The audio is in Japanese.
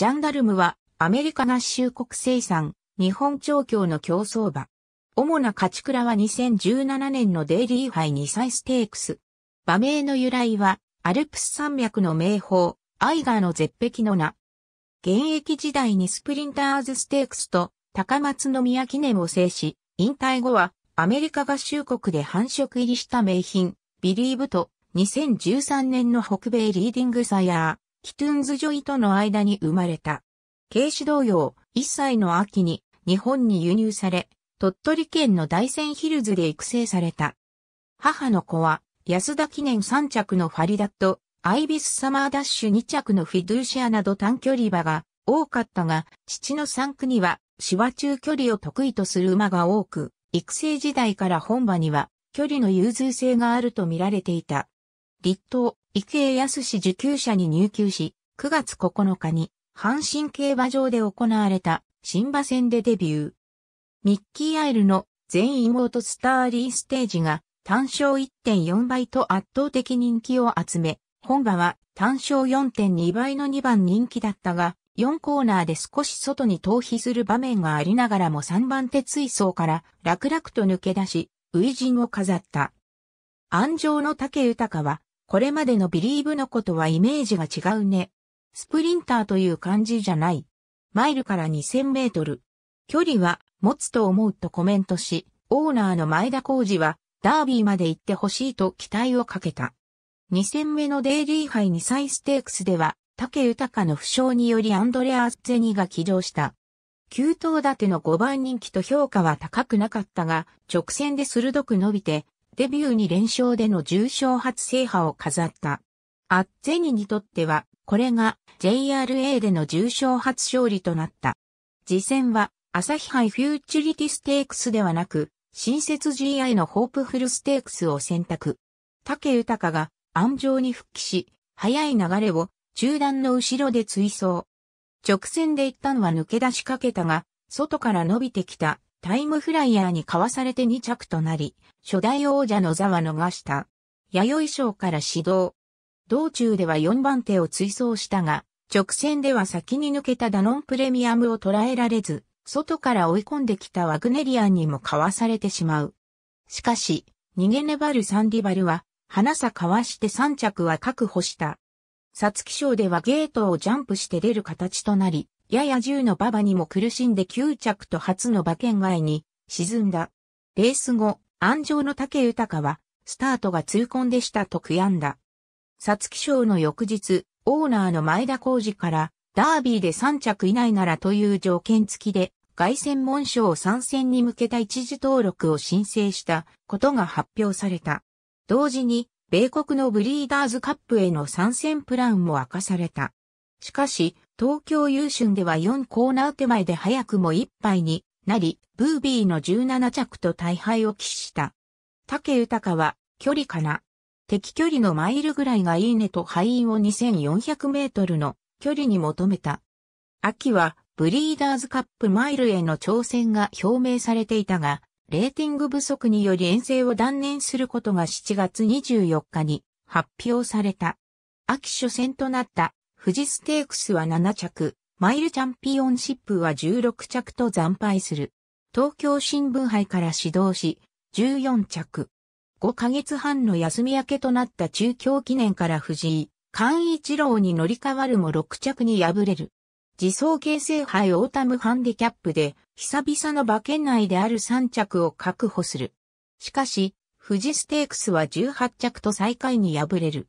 ジャンダルムはアメリカ合衆国生産、日本調教の競走馬。主な勝ち倉は2017年のデイリー杯2歳ステークス。馬名の由来は、アルプス山脈の名宝、アイガーの絶壁の名。現役時代にスプリンターズステークスと高松宮記念を制し、引退後はアメリカ合衆国で繁殖入りした名品、ビリーブと2013年の北米リーディングサイヤキトゥンズジョイとの間に生まれた。軽視同様、1歳の秋に日本に輸入され、鳥取県の大仙ヒルズで育成された。母の子は、安田記念3着のファリダット、アイビスサマーダッシュ2着のフィドゥーシアなど短距離馬が多かったが、父の産区には、芝中距離を得意とする馬が多く、育成時代から本馬には、距離の融通性があると見られていた。立東、池江康史受給者に入給し、9月9日に、阪神競馬場で行われた、新馬戦でデビュー。ミッキー・アイルの全妹スターリーステージが単勝1.4倍と圧倒的人気を集め、本馬は単勝4.2倍の2番人気だったが、4コーナーで少し外に逃避する場面がありながらも3番手追走から楽々と抜け出し、初陣を飾った。安城の竹豊はこれまでのビリーブの子とはイメージが違うね。スプリンターという感じじゃない。マイルから2000メートル。距離は持つと思うとコメントし、オーナーの前田浩二はダービーまで行ってほしいと期待をかけた。2戦目のデイリー杯2歳ステークスでは、竹豊の負傷によりアンドレア・ッゼニが起乗した。9頭立ての5番人気と評価は高くなかったが、直線で鋭く伸びて、デビューに連勝での重賞初制覇を飾った。アッツェニにとっては、これが JRA での重賞初勝利となった。次戦は、朝日杯フューチュリティステークスではなく、新設 GI のホープフルステークスを選択。竹豊が安城に復帰し、速い流れを中段の後ろで追走。直線で一旦は抜け出しかけたが、外から伸びてきたタイムフライヤーにかわされて2着となり、初代王者の座は逃した。弥生賞から始動。道中では4番手を追走したが、直線では先に抜けたダノンプレミアムを捉えられず、外から追い込んできたワグネリアンにもかわされてしまう。しかし、逃げ粘るサンディバルは、花さかわして3着は確保した。サツキ賞ではゲートをジャンプして出る形となり、やや10の馬場にも苦しんで9着と初の馬券外に沈んだ。レース後、安城の竹豊は、スタートが痛恨でしたと悔やんだ。サツキ賞の翌日、オーナーの前田浩二から、ダービーで3着以内ならという条件付きで、外専門賞参戦に向けた一時登録を申請したことが発表された。同時に、米国のブリーダーズカップへの参戦プランも明かされた。しかし、東京優春では4コーナー手前で早くも1杯になり、ブービーの17着と大敗を喫した。竹豊は、距離かな。敵距離のマイルぐらいがいいねと敗因を2400メートルの距離に求めた。秋は、ブリーダーズカップマイルへの挑戦が表明されていたが、レーティング不足により遠征を断念することが7月24日に発表された。秋初戦となった富士ステークスは7着、マイルチャンピオンシップは16着と惨敗する。東京新聞杯から始動し、14着。5ヶ月半の休み明けとなった中京記念から藤井、寛一郎に乗り換わるも6着に敗れる。自走形成杯オータムハンディキャップで、久々の馬券内である3着を確保する。しかし、富士ステークスは18着と最下位に敗れる。